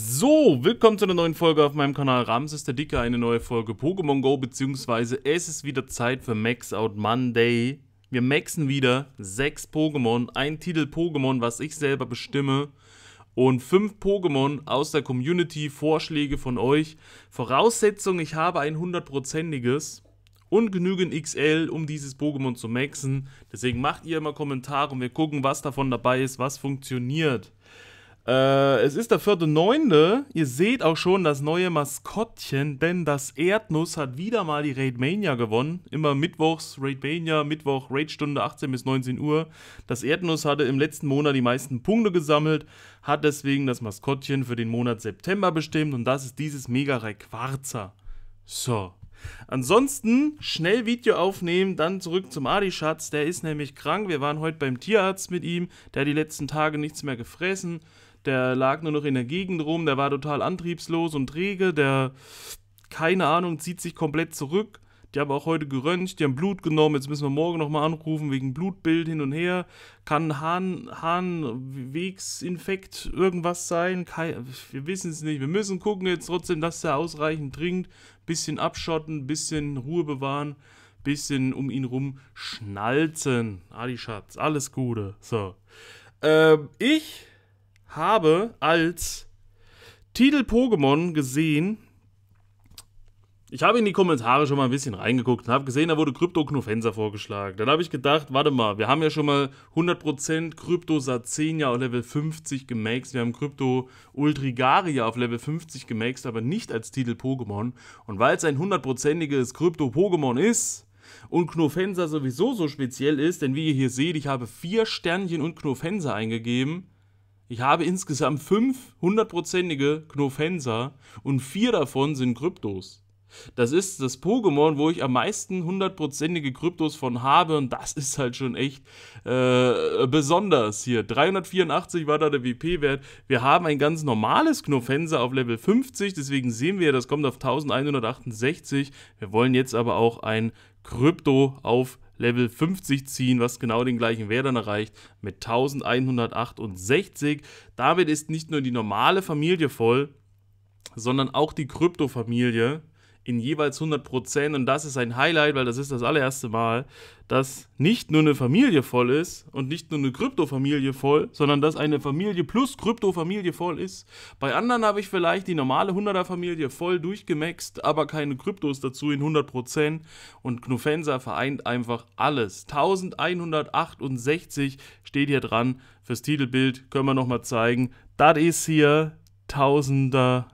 So, willkommen zu einer neuen Folge auf meinem Kanal Ramses der Dicke, eine neue Folge Pokémon Go, beziehungsweise es ist wieder Zeit für Max Out Monday. Wir maxen wieder sechs Pokémon, ein Titel Pokémon, was ich selber bestimme und fünf Pokémon aus der Community, Vorschläge von euch. Voraussetzung, ich habe ein hundertprozentiges und genügend XL, um dieses Pokémon zu maxen. Deswegen macht ihr immer Kommentare und wir gucken, was davon dabei ist, was funktioniert. Äh, es ist der vierte Neunte. Ihr seht auch schon das neue Maskottchen, denn das Erdnuss hat wieder mal die Raid Mania gewonnen. Immer mittwochs Raid Mania, Mittwoch Raidstunde 18 bis 19 Uhr. Das Erdnuss hatte im letzten Monat die meisten Punkte gesammelt, hat deswegen das Maskottchen für den Monat September bestimmt und das ist dieses mega Quarzer. So. Ansonsten schnell Video aufnehmen, dann zurück zum Adi-Schatz. Der ist nämlich krank. Wir waren heute beim Tierarzt mit ihm. Der hat die letzten Tage nichts mehr gefressen der lag nur noch in der Gegend rum, der war total antriebslos und träge, der, keine Ahnung, zieht sich komplett zurück. Die haben auch heute geröntgt, die haben Blut genommen, jetzt müssen wir morgen nochmal anrufen wegen Blutbild hin und her. Kann Hahn, Harnwegsinfekt irgendwas sein? Kein, wir wissen es nicht. Wir müssen gucken jetzt trotzdem, dass er ausreichend trinkt, bisschen abschotten, bisschen Ruhe bewahren, bisschen um ihn rum schnalzen. Adi Schatz, alles Gute. So. Ähm, ich habe als Titel Pokémon gesehen. Ich habe in die Kommentare schon mal ein bisschen reingeguckt und habe gesehen, da wurde Krypto Kryptoknofenser vorgeschlagen. Dann habe ich gedacht, warte mal, wir haben ja schon mal 100% Krypto Sazenia auf Level 50 gemaxt. Wir haben Krypto Ultrigaria auf Level 50 gemaxt, aber nicht als Titel Pokémon. Und weil es ein 100%iges Krypto Pokémon ist, und Knofenser sowieso so speziell ist, denn wie ihr hier seht, ich habe vier Sternchen und Knofenser eingegeben. Ich habe insgesamt fünf hundertprozentige Knofenser und vier davon sind Kryptos. Das ist das Pokémon, wo ich am meisten hundertprozentige Kryptos von habe und das ist halt schon echt äh, besonders hier. 384 war da der WP-Wert. Wir haben ein ganz normales Knofenser auf Level 50, deswegen sehen wir, das kommt auf 1168. Wir wollen jetzt aber auch ein Krypto auf Level 50 ziehen, was genau den gleichen Wert dann erreicht mit 1168. Damit ist nicht nur die normale Familie voll, sondern auch die Kryptofamilie in jeweils 100% und das ist ein Highlight, weil das ist das allererste Mal, dass nicht nur eine Familie voll ist und nicht nur eine Kryptofamilie voll, sondern dass eine Familie plus Kryptofamilie voll ist. Bei anderen habe ich vielleicht die normale 100er Familie voll durchgemaxt, aber keine Kryptos dazu in 100% und Knufensa vereint einfach alles. 1168 steht hier dran fürs Titelbild, können wir noch mal zeigen. Das ist hier Tausender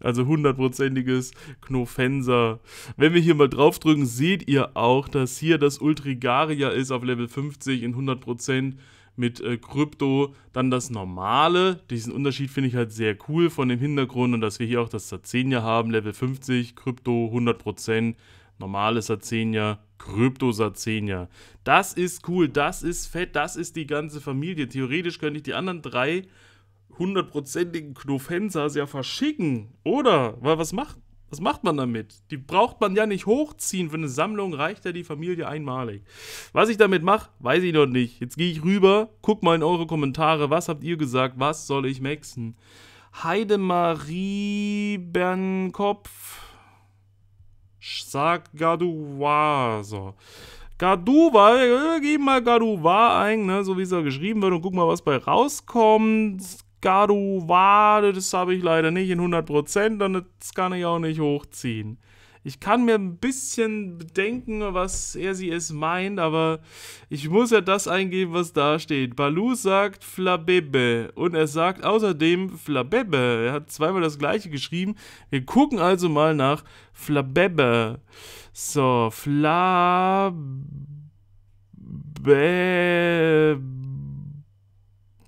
also hundertprozentiges Knofenser. Wenn wir hier mal draufdrücken, seht ihr auch, dass hier das Ultrigaria ist auf Level 50 in 100% mit äh, Krypto. Dann das normale. Diesen Unterschied finde ich halt sehr cool von dem Hintergrund und dass wir hier auch das Sazenia haben. Level 50, Krypto 100%, normale Sazenia, Krypto Sazenia. Das ist cool, das ist fett, das ist die ganze Familie. Theoretisch könnte ich die anderen drei hundertprozentigen Knuffensers ja verschicken, oder? Weil was macht, was macht man damit? Die braucht man ja nicht hochziehen. Für eine Sammlung reicht ja die Familie einmalig. Was ich damit mache, weiß ich noch nicht. Jetzt gehe ich rüber, guck mal in eure Kommentare. Was habt ihr gesagt? Was soll ich maxen? Heidemarie Bernkopf sagt Gaduwa. So. Gaduwa, gib mal Gaduwa ein, ne, so wie es da geschrieben wird, und guck mal, was bei rauskommt. Garu Wade, das habe ich leider nicht in 100%, dann das kann ich auch nicht hochziehen. Ich kann mir ein bisschen bedenken, was er sie es meint, aber ich muss ja das eingeben, was da steht. Balu sagt Flabebe und er sagt außerdem Flabebe. Er hat zweimal das gleiche geschrieben. Wir gucken also mal nach Flabebe. So, Flabebe.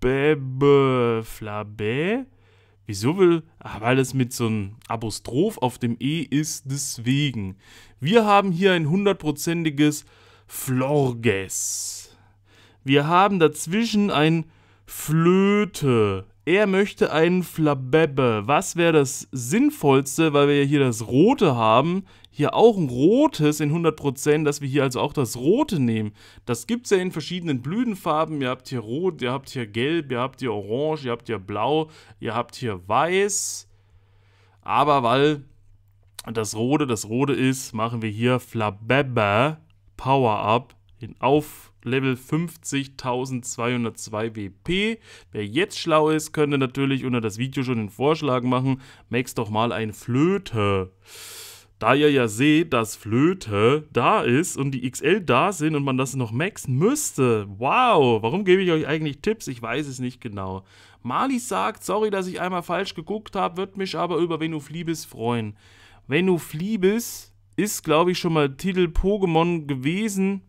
Bebe Flabé. Wieso will? Ach, weil es mit so einem Apostroph auf dem E ist, deswegen. Wir haben hier ein hundertprozentiges Florges. Wir haben dazwischen ein Flöte. Er möchte einen Flabebe. Was wäre das Sinnvollste, weil wir ja hier das Rote haben? hier auch ein rotes in 100%, dass wir hier also auch das rote nehmen. Das gibt es ja in verschiedenen Blütenfarben. Ihr habt hier rot, ihr habt hier gelb, ihr habt hier orange, ihr habt hier blau, ihr habt hier weiß. Aber weil das rote das rote ist, machen wir hier Flabebe Power Up auf Level 50.202 WP. Wer jetzt schlau ist, könnte natürlich unter das Video schon den Vorschlag machen, max doch mal ein Flöte da ihr ja seht, dass Flöte da ist und die XL da sind und man das noch maxen müsste. Wow, warum gebe ich euch eigentlich Tipps? Ich weiß es nicht genau. Mali sagt, sorry, dass ich einmal falsch geguckt habe, wird mich aber über Wenn du Venuflibis freuen. Wenn du Venuflibis ist, glaube ich, schon mal Titel Pokémon gewesen.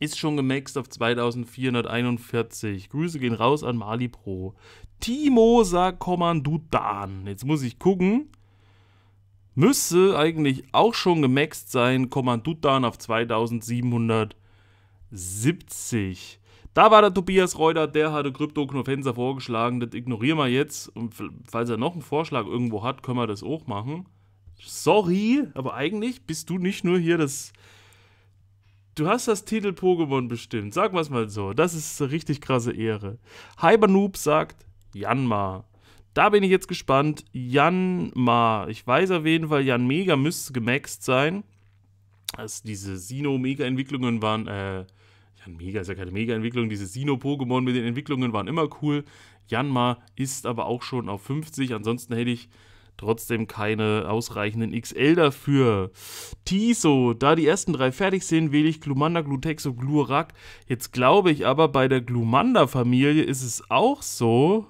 Ist schon gemaxt auf 2441. Grüße gehen raus an Mali Pro. Timo sagt Kommandutan. Jetzt muss ich gucken Müsste eigentlich auch schon gemaxt sein. Kommandutan auf 2770. Da war der Tobias Reuter, der hatte Krypto-Knofenser vorgeschlagen. Das ignorieren wir jetzt. Und falls er noch einen Vorschlag irgendwo hat, können wir das auch machen. Sorry, aber eigentlich bist du nicht nur hier das. Du hast das Titel Pokémon bestimmt. Sag was mal so. Das ist eine richtig krasse Ehre. Hyper sagt Janmar. Da bin ich jetzt gespannt. Jan Ma. Ich weiß auf jeden Fall, Jan Mega müsste gemaxt sein. Also diese Sino-Mega-Entwicklungen waren, äh, Jan Mega ist ja keine Mega-Entwicklung, diese Sino-Pokémon mit den Entwicklungen waren immer cool. Janma ist aber auch schon auf 50, ansonsten hätte ich trotzdem keine ausreichenden XL dafür. Tiso, da die ersten drei fertig sind, wähle ich Glumanda, Glutexo, Glurak. Jetzt glaube ich aber, bei der Glumanda-Familie ist es auch so,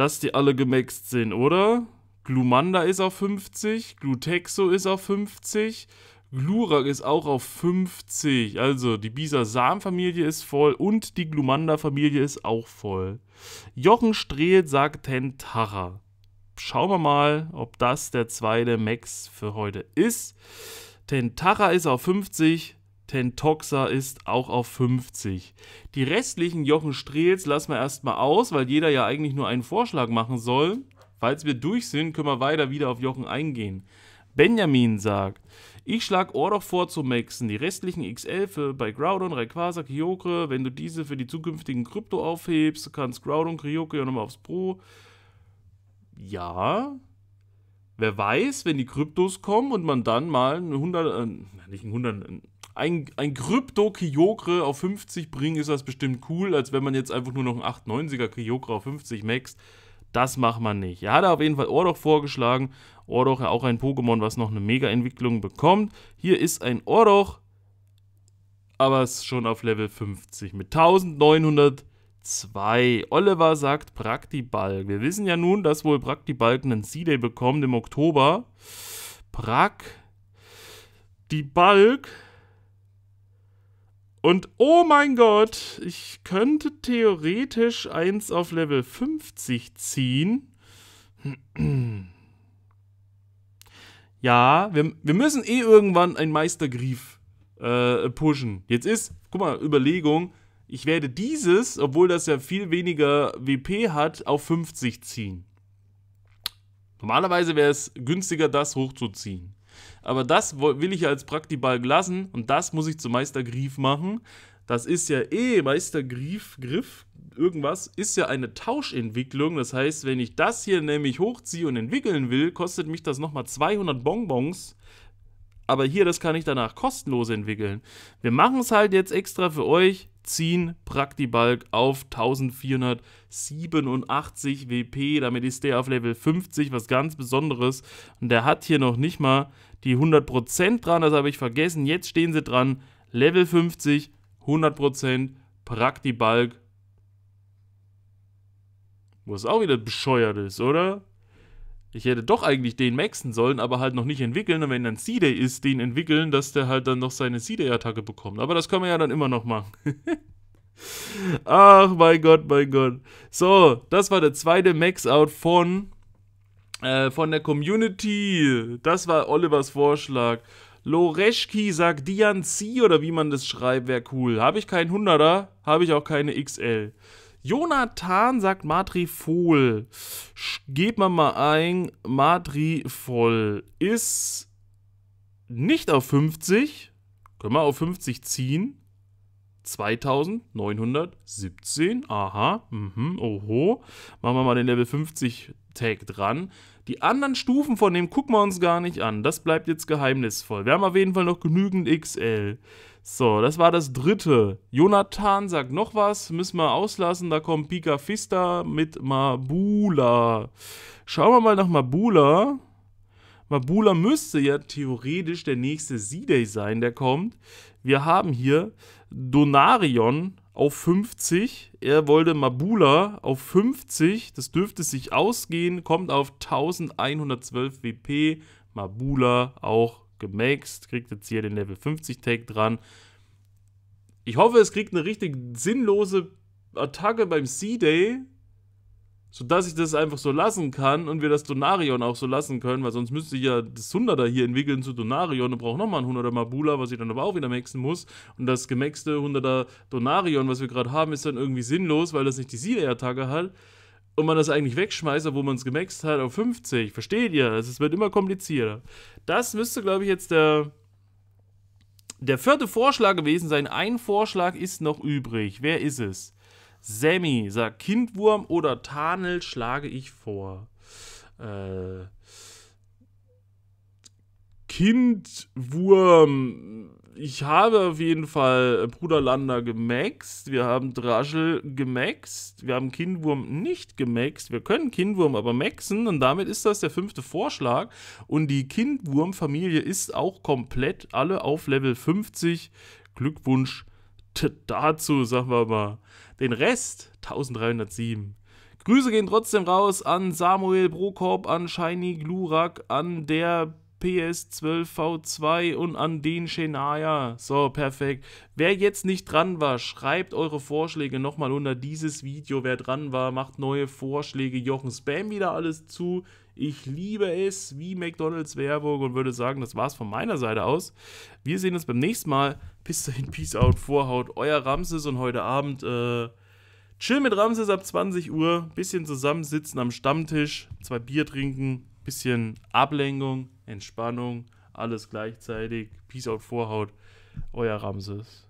dass die alle gemaxt sind, oder? Glumanda ist auf 50, Glutexo ist auf 50, Glurak ist auch auf 50. Also die bisasam familie ist voll und die Glumanda-Familie ist auch voll. Jochen Strehl sagt Tentara. Schauen wir mal, ob das der zweite Max für heute ist. Tentara ist auf 50, Tentoxa ist auch auf 50. Die restlichen Jochen Strehls lassen wir erstmal aus, weil jeder ja eigentlich nur einen Vorschlag machen soll. Falls wir durch sind, können wir weiter wieder auf Jochen eingehen. Benjamin sagt, ich schlage Ordoch vor zu maxen. Die restlichen X11 bei Groudon, Rayquaza, Kyokre, wenn du diese für die zukünftigen Krypto aufhebst, kannst Groudon, Kyokre ja nochmal aufs Pro. Ja, Wer weiß, wenn die Kryptos kommen und man dann mal einen 100, äh, nicht einen 100, ein, ein Krypto Kyogre auf 50 bringen, ist das bestimmt cool, als wenn man jetzt einfach nur noch einen 890er Kyogre auf 50 maxt. Das macht man nicht. Er hat auf jeden Fall Ordoch vorgeschlagen. Ordoch, ja auch ein Pokémon, was noch eine Mega-Entwicklung bekommt. Hier ist ein Ordoch, aber es ist schon auf Level 50 mit 1902. Oliver sagt Praktibalg. Wir wissen ja nun, dass wohl Praktibalg einen C-Day bekommt im Oktober. Praktibalg und oh mein Gott, ich könnte theoretisch eins auf Level 50 ziehen. Ja, wir, wir müssen eh irgendwann einen Meistergrief äh, pushen. Jetzt ist, guck mal, Überlegung, ich werde dieses, obwohl das ja viel weniger WP hat, auf 50 ziehen. Normalerweise wäre es günstiger, das hochzuziehen. Aber das will ich ja als Praktibalg lassen und das muss ich zu Meister Grief machen. Das ist ja eh Meister Grief, Griff, irgendwas, ist ja eine Tauschentwicklung. Das heißt, wenn ich das hier nämlich hochziehe und entwickeln will, kostet mich das nochmal 200 Bonbons. Aber hier, das kann ich danach kostenlos entwickeln. Wir machen es halt jetzt extra für euch ziehen Praktibalk auf 1487 WP. Damit ist der auf Level 50 was ganz Besonderes. Und der hat hier noch nicht mal die 100% dran, das habe ich vergessen. Jetzt stehen sie dran. Level 50, 100%, Praktibalk. Was auch wieder bescheuert ist, oder? Ich hätte doch eigentlich den maxen sollen, aber halt noch nicht entwickeln. Und wenn dann C-Day ist, den entwickeln, dass der halt dann noch seine C-Day-Attacke bekommt. Aber das kann man ja dann immer noch machen. Ach, mein Gott, mein Gott. So, das war der zweite Max-Out von äh, von der Community. Das war Olivers Vorschlag. Loreschki sagt Dianzi oder wie man das schreibt, wäre cool. Habe ich keinen 100er, habe ich auch keine XL. Jonathan sagt Matrifol. Gebt man mal ein, Matrifol ist nicht auf 50. Können wir auf 50 ziehen? 2917, aha, mhm, oho. Machen wir mal den Level 50 Tag dran. Die anderen Stufen von dem gucken wir uns gar nicht an. Das bleibt jetzt geheimnisvoll. Wir haben auf jeden Fall noch genügend XL. So, das war das dritte. Jonathan sagt noch was, müssen wir auslassen. Da kommt Pika Fista mit Mabula. Schauen wir mal nach Mabula. Mabula müsste ja theoretisch der nächste Z-Day sein, der kommt. Wir haben hier Donarion, auf 50. Er wollte Mabula auf 50. Das dürfte sich ausgehen. Kommt auf 1112 WP. Mabula auch gemaxt. Kriegt jetzt hier den Level 50 Tag dran. Ich hoffe, es kriegt eine richtig sinnlose Attacke beim C-Day sodass ich das einfach so lassen kann und wir das Donarion auch so lassen können, weil sonst müsste ich ja das 100er hier entwickeln zu Donarion und brauche nochmal ein 100er Mabula, was ich dann aber auch wieder maxen muss. Und das gemaxte 100er Donarion, was wir gerade haben, ist dann irgendwie sinnlos, weil das nicht die Siele-Attacke hat und man das eigentlich wegschmeißt, obwohl man es gemaxt hat auf 50. Versteht ihr? Es wird immer komplizierter. Das müsste, glaube ich, jetzt der, der vierte Vorschlag gewesen sein. Ein Vorschlag ist noch übrig. Wer ist es? Sammy sagt, Kindwurm oder Tarnel schlage ich vor. Äh, Kindwurm. Ich habe auf jeden Fall Bruderlander gemaxt. Wir haben Draschel gemaxt. Wir haben Kindwurm nicht gemaxt. Wir können Kindwurm aber maxen. Und damit ist das der fünfte Vorschlag. Und die Kindwurm-Familie ist auch komplett alle auf Level 50. Glückwunsch dazu, sagen wir mal. Den Rest, 1307. Grüße gehen trotzdem raus an Samuel Brokorb, an Shiny Glurak, an der PS12 V2 und an den Shenaya. So, perfekt. Wer jetzt nicht dran war, schreibt eure Vorschläge nochmal unter dieses Video. Wer dran war, macht neue Vorschläge. Jochen Spam wieder alles zu. Ich liebe es wie McDonalds Werbung und würde sagen, das war's von meiner Seite aus. Wir sehen uns beim nächsten Mal. Bis dahin, Peace out, Vorhaut, euer Ramses und heute Abend, äh, chill mit Ramses ab 20 Uhr. Bisschen zusammensitzen am Stammtisch, zwei Bier trinken, bisschen Ablenkung. Entspannung, alles gleichzeitig. Peace out, Vorhaut. Euer Ramses.